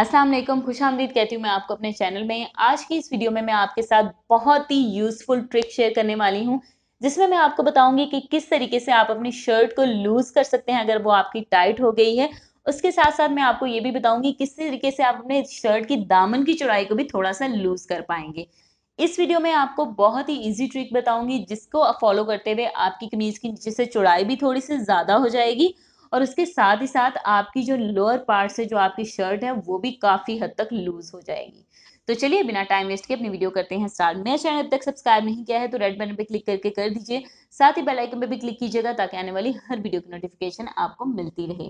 अस्सलाम वालेकुम खुश आमदीद कहती हूँ मैं आपको अपने चैनल में आज की इस वीडियो में मैं आपके साथ बहुत ही यूज़फुल ट्रिक शेयर करने वाली हूँ जिसमें मैं आपको बताऊंगी कि किस तरीके से आप अपनी शर्ट को लूज़ कर सकते हैं अगर वो आपकी टाइट हो गई है उसके साथ साथ मैं आपको ये भी बताऊंगी किस तरीके से आप अपने शर्ट की दामन की चौड़ाई को भी थोड़ा सा लूज़ कर पाएंगे इस वीडियो में आपको बहुत ही इजी ट्रिक बताऊंगी जिसको फॉलो करते हुए आपकी कमीज़ की नीचे से चौड़ाई भी थोड़ी सी ज़्यादा हो जाएगी और उसके साथ ही साथ आपकी जो लोअर पार्ट से जो आपकी शर्ट है वो भी काफ़ी हद तक लूज़ हो जाएगी तो चलिए बिना टाइम वेस्ट के अपनी वीडियो करते हैं स्टार्ट मेरा चैनल अब तक सब्सक्राइब नहीं किया है तो रेड बटन पर क्लिक करके कर दीजिए साथ ही बेल आइकन पे भी क्लिक कीजिएगा ताकि आने वाली हर वीडियो की नोटिफिकेशन आपको मिलती रहे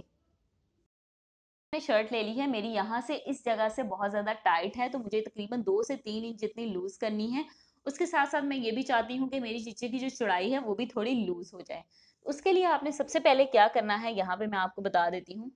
मैंने शर्ट ले ली है मेरी यहाँ से इस जगह से बहुत ज़्यादा टाइट है तो मुझे तकरीबन दो से तीन इंच जितनी लूज़ करनी है उसके साथ साथ मैं ये भी चाहती हूँ कि मेरी चीचे की जो चौड़ाई है वो भी थोड़ी लूज़ हो जाए उसके लिए आपने सबसे पहले क्या करना है यहाँ पे मैं आपको बता देती हूँ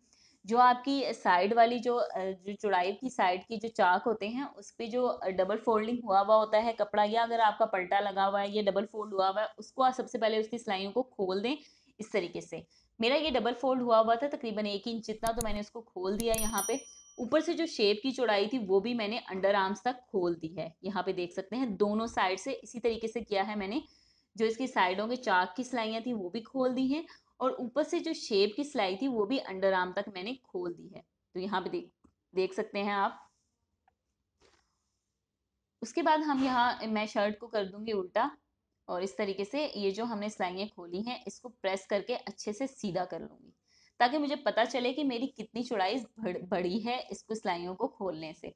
जो आपकी साइड वाली जो जो चौड़ाई की साइड की जो चाक होते हैं उस पर जो डबल फोल्डिंग हुआ हुआ होता है कपड़ा या अगर आपका पलटा लगा हुआ है या डबल फोल्ड हुआ हुआ है उसको आप सबसे पहले उसकी सिलाइयों को खोल दें इस तरीके से मेरा ये डबल फोल्ड हुआ हुआ था तकरीबन एक इंच जितना तो मैंने उसको खोल दिया यहाँ पे ऊपर से जो शेप की चौड़ाई थी वो भी मैंने अंडर आर्म्स तक खोल दी है यहाँ पे देख सकते हैं दोनों साइड से इसी तरीके से किया है मैंने जो इसकी साइडों के चाक की सिलाइयाँ थी वो भी खोल दी हैं और ऊपर से जो शेप की सिलाई थी वो भी अंडर आर्म तक मैंने खोल दी है तो यहाँ पे देख देख सकते हैं आप उसके बाद हम यहाँ मैं शर्ट को कर दूंगी उल्टा और इस तरीके से ये जो हमने सिलाइयाँ खोली हैं इसको प्रेस करके अच्छे से सीधा कर लूँगी ताकि मुझे पता चले कि मेरी कितनी चौड़ाई बढ़ी है इसको सिलाइयों को खोलने से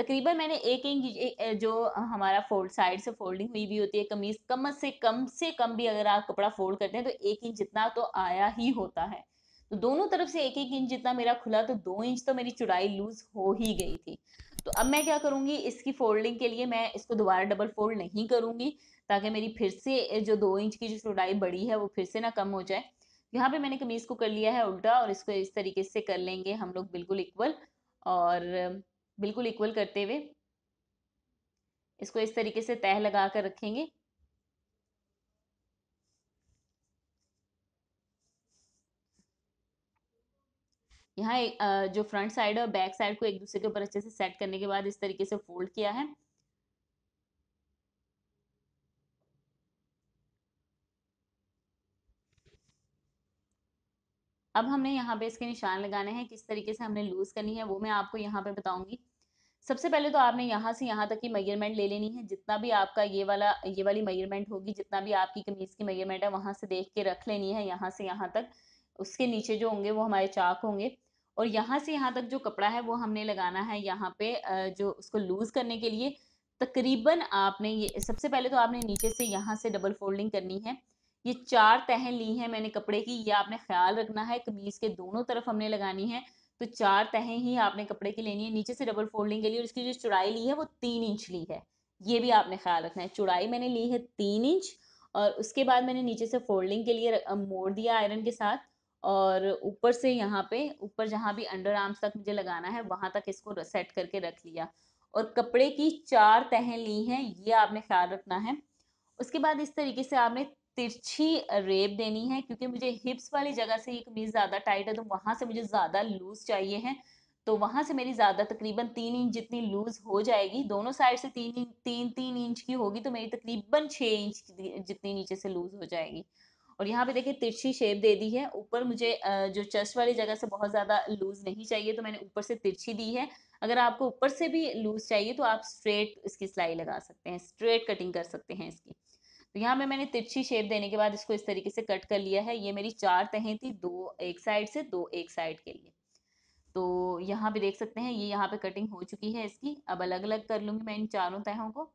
तकरीबन मैंने एक इंच जो हमारा फोल्ड साइड से फोल्डिंग हुई भी होती है कमीज़ कम से कम से कम भी अगर आप कपड़ा फोल्ड करते हैं तो एक इंच जितना तो आया ही होता है तो दोनों तरफ से एक एक इंच जितना मेरा खुला तो दो इंच तो मेरी चुड़ाई लूज़ हो ही गई थी तो अब मैं क्या करूँगी इसकी फोल्डिंग के लिए मैं इसको दोबारा डबल फोल्ड नहीं करूंगी ताकि मेरी फिर से जो दो इंच की जो चुड़ाई बड़ी है वो फिर से ना कम हो जाए यहाँ पे मैंने कमीज़ को कर लिया है उल्टा और इसको इस तरीके से कर लेंगे हम लोग बिल्कुल इक्वल और बिल्कुल इक्वल करते हुए इसको इस तरीके से तह लगा कर रखेंगे यहाँ जो फ्रंट साइड और बैक साइड को एक दूसरे के ऊपर अच्छे से सेट करने के बाद इस तरीके से फोल्ड किया है अब हमने यहाँ पे इसके निशान लगाने हैं किस तरीके से हमने लूज करनी है वो मैं आपको यहाँ पे बताऊंगी सबसे पहले तो आपने यहाँ से यहाँ तक की मेजरमेंट ले लेनी है जितना भी आपका ये वाला ये वाली मेजरमेंट होगी जितना भी आपकी कमीज़ की मेजरमेंट है वहां से देख के रख लेनी है यहाँ से यहाँ तक उसके नीचे जो होंगे वो हमारे चाक होंगे और यहाँ से यहाँ तक जो कपड़ा है वो हमने लगाना है यहाँ पे जो उसको लूज़ करने के लिए तकरीबन आपने ये सबसे पहले तो आपने नीचे से यहाँ से डबल फोल्डिंग करनी है ये चार तहें ली हैं मैंने कपड़े की ये आपने ख्याल रखना है कमीज़ के दोनों तरफ हमने लगानी है तो चार तहें ही आपने कपड़े की लेनी है नीचे से डबल फोल्डिंग के लिए और इसकी जो चौड़ाई ली है वो तीन इंच ली है ये भी आपने ख्याल रखना है चौड़ाई मैंने ली है तीन इंच और उसके बाद मैंने नीचे से फोल्डिंग के लिए मोड़ दिया आयरन के साथ और ऊपर से यहाँ पे ऊपर जहाँ भी अंडर आर्म्स तक मुझे लगाना है वहाँ तक इसको सेट करके रख लिया और कपड़े की चार तहें ली हैं ये आपने ख्याल रखना है उसके बाद इस तरीके से आपने तिरछी रेप देनी है क्योंकि मुझे हिप्स वाली जगह से ये कमीज़ ज़्यादा टाइट है तो वहां से मुझे ज़्यादा लूज़ चाहिए है तो वहां से मेरी ज़्यादा तकरीबन तीन इंच जितनी लूज़ हो जाएगी दोनों साइड से तीन इंच तीन तीन इंच की होगी तो मेरी तकरीबन छह इंच जितनी नीचे से लूज़ हो जाएगी और यहाँ पे देखिए तिरछी शेप दे दी है ऊपर मुझे जो चेस्ट वाली जगह से बहुत ज़्यादा लूज़ नहीं चाहिए तो मैंने ऊपर से तिरछी दी है अगर आपको ऊपर से भी लूज़ चाहिए तो आप स्ट्रेट इसकी सिलाई लगा सकते हैं स्ट्रेट कटिंग कर सकते हैं इसकी तो यहाँ में मैंने तिरछी शेप देने के बाद इसको इस तरीके से कट कर लिया है ये मेरी चार तहें थी दो एक साइड से दो एक साइड के लिए तो यहाँ पे देख सकते हैं ये यहाँ पे कटिंग हो चुकी है इसकी अब अलग अलग कर लूंगी मैं इन चारों तहों को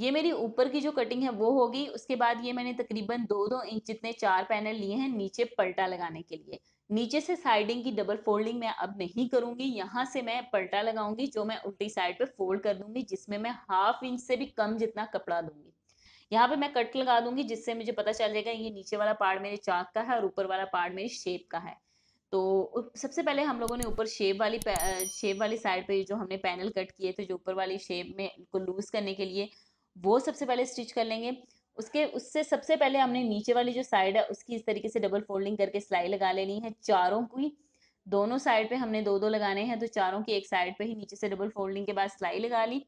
ये मेरी ऊपर की जो कटिंग है वो होगी उसके बाद ये मैंने तकरीबन दो दो इंच जितने चार पैनल लिए हैं नीचे पलटा लगाने के लिए नीचे से साइडिंग की डबल फोल्डिंग मैं अब नहीं करूंगी यहाँ से मैं पलटा लगाऊंगी जो मैं उल्टी साइड पे फोल्ड कर दूंगी जिसमें मैं हाफ इंच से भी कम जितना कपड़ा दूंगी यहाँ पे मैं कट लगा दूंगी जिससे मुझे पता चल जाएगा ये नीचे वाला पार्ट मेरे चाक का है और ऊपर वाला पार्ट मेरे शेप का है तो सबसे पहले हम लोगों ने ऊपर शेप वाली शेप वाली साइड पे जो हमने पैनल कट किए थे जो ऊपर वाली शेप में को लूज़ करने के लिए वो सबसे पहले स्टिच कर लेंगे उसके उससे सबसे पहले हमने नीचे वाली जो साइड है उसकी इस तरीके से डबल फोल्डिंग करके सिलाई लगा लेनी है चारों की दोनों साइड पे हमने दो दो लगाने हैं तो चारों की एक साइड पे ही नीचे से डबल फोल्डिंग के बाद सिलाई लगा ली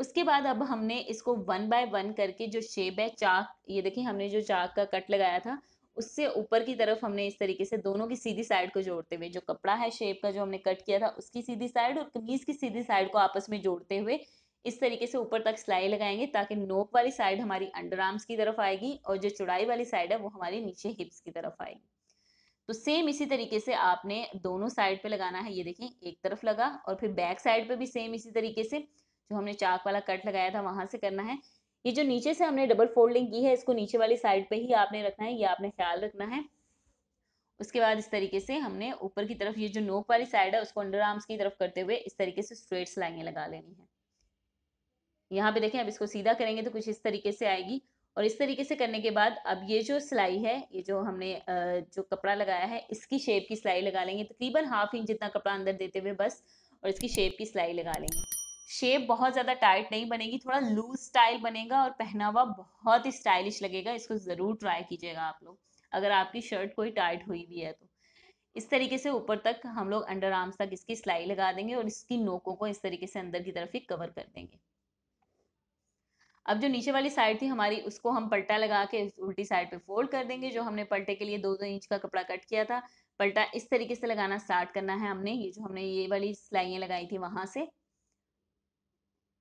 उसके बाद अब हमने इसको वन बाय वन करके जो शेप है चाक ये देखिए हमने जो चाक का कट लगाया था उससे ऊपर की तरफ हमने इस तरीके से दोनों की सीधी साइड को जोड़ते हुए जो कपड़ा है शेप का जो हमने कट किया था उसकी सीधी साइड और कमीज की सीधी साइड को आपस में जोड़ते हुए इस तरीके से ऊपर तक सिलाई लगाएंगे ताकि नोक वाली साइड हमारी अंडर आर्म्स की तरफ आएगी और जो चौड़ाई वाली साइड है वो हमारी नीचे हिप्स की तरफ आएगी तो सेम इसी तरीके से आपने दोनों साइड पे लगाना है ये देखें एक तरफ लगा और फिर बैक साइड पे भी सेम इसी तरीके से जो हमने चाक वाला कट लगाया था वहां से करना है ये जो नीचे से हमने डबल फोल्डिंग की है इसको नीचे वाली साइड पे ही आपने रखना है ये आपने ख्याल रखना है उसके बाद इस तरीके से हमने ऊपर की तरफ ये जो नोक वाली साइड है उसको अंडर आर्म्स की तरफ करते हुए इस तरीके से स्ट्रेट सिलाइए लगा लेनी है यहाँ पे देखें अब इसको सीधा करेंगे तो कुछ इस तरीके से आएगी और इस तरीके से करने के बाद अब ये जो सिलाई है ये जो हमने जो कपड़ा लगाया है इसकी शेप की सिलाई लगा लेंगे तकरीबन हाफ इंच जितना कपड़ा अंदर देते हुए बस और इसकी शेप की सिलाई लगा लेंगे शेप बहुत ज़्यादा टाइट नहीं बनेगी थोड़ा लूज स्टाइल बनेगा और पहनावा बहुत ही स्टाइलिश लगेगा इसको ज़रूर ट्राई कीजिएगा आप लोग अगर आपकी शर्ट कोई टाइट हुई भी है तो इस तरीके से ऊपर तक हम लोग अंडर आर्म्स तक इसकी सिलाई लगा देंगे और इसकी नोकों को इस तरीके से अंदर की तरफ ही कवर कर देंगे अब जो नीचे वाली साइड थी हमारी उसको हम पलटा लगा के उल्टी साइड पे फोल्ड कर देंगे जो हमने पलटे के लिए दो दो इंच का कपड़ा कट किया था पलटा इस तरीके से लगाना स्टार्ट करना है हमने ये जो हमने ये वाली सिलाइयाँ लगाई थी वहां से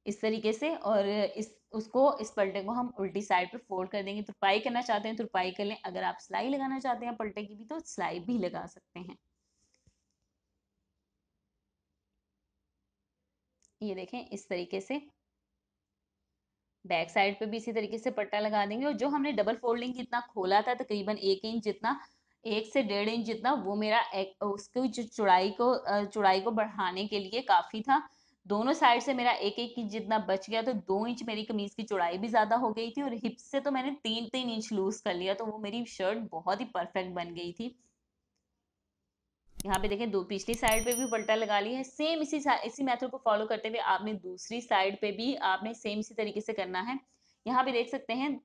इस तरीके से और इस उसको इस पलटे को हम उल्टी साइड पे फोल्ड कर देंगे तुरपाई करना चाहते हैं तुरपाई कर लें अगर आप सिलाई लगाना चाहते हैं पलटे की भी तो सिलाई भी लगा सकते हैं ये देखें इस तरीके से बैक साइड पे भी इसी तरीके से पट्टा लगा देंगे और जो हमने डबल फोल्डिंग जितना खोला था तकरीबन एक इंच जितना एक से डेढ़ इंच जितना वो मेरा एक, उसकी जो चौड़ाई को चुड़ाई को बढ़ाने के लिए काफ़ी था दोनों साइड से मेरा एक एक इंच जितना बच गया तो दो इंच मेरी कमीज की चौड़ाई भी ज़्यादा हो गई थी और हिप्स से तो मैंने तीन तीन इंच लूज कर लिया तो वो मेरी शर्ट बहुत ही परफेक्ट बन गई थी यहाँ पे देखें दो पिछली साइड पे भी पलटा लगा ली है सेम इसी इसी मेथड को फॉलो करते हुए आपने दूसरी साइड पे भी आपने सेम इसी तरीके से करना है यहाँ पे देख सकते हैं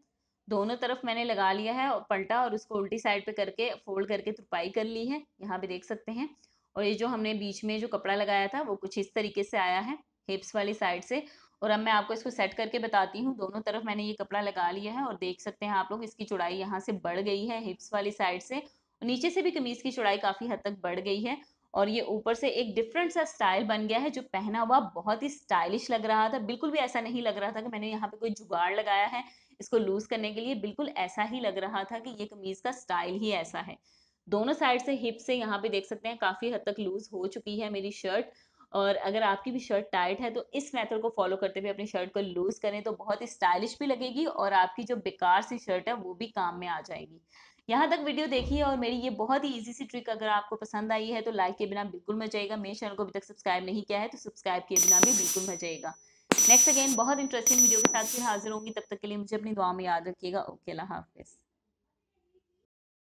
दोनों तरफ मैंने लगा लिया है पलटा और उसको उल्टी साइड पे करके फोल्ड करके तुरपाई कर ली है यहाँ पे देख सकते हैं और ये जो हमने बीच में जो कपड़ा लगाया था वो कुछ इस तरीके से आया है हिप्स वाली साइड से और अब मैं आपको इसको सेट करके बताती हूँ दोनों तरफ मैंने ये कपड़ा लगा लिया है और देख सकते हैं आप लोग इसकी चौड़ाई यहाँ से बढ़ गई है हिप्स वाली साइड से और नीचे से भी कमीज़ की चौड़ाई काफ़ी हद तक बढ़ गई है और ये ऊपर से एक डिफरेंट सा स्टाइल बन गया है जो पहना हुआ बहुत ही स्टाइलिश लग रहा था बिल्कुल भी ऐसा नहीं लग रहा था कि मैंने यहाँ पे कोई जुगाड़ लगाया है इसको लूज़ करने के लिए बिल्कुल ऐसा ही लग रहा था कि ये कमीज़ का स्टाइल ही ऐसा है दोनों साइड से हिप से यहाँ पे देख सकते हैं काफ़ी हद तक लूज़ हो चुकी है मेरी शर्ट और अगर आपकी भी शर्ट टाइट है तो इस मेथड को फॉलो करते हुए अपनी शर्ट को लूज़ करें तो बहुत ही स्टाइलिश भी लगेगी और आपकी जो बेकार सी शर्ट है वो भी काम में आ जाएगी यहाँ तक वीडियो देखिए और मेरी ये बहुत ही इजी सी ट्रिक अगर आपको पसंद आई है तो लाइक के बिना बिल्कुल मच जाएगा मेरे चैनल को अभी तक सब्सक्राइब नहीं किया है तो सब्सक्राइब किए बिना भी बिल्कुल मत जाएगा नेक्स्ट अगेन बहुत इंटरेस्टिंग वीडियो के साथ फिर हाजिर होंगी तब तक के लिए मुझे अपनी दुआ में याद रखिएगा ओके अल्लाह हाफिज़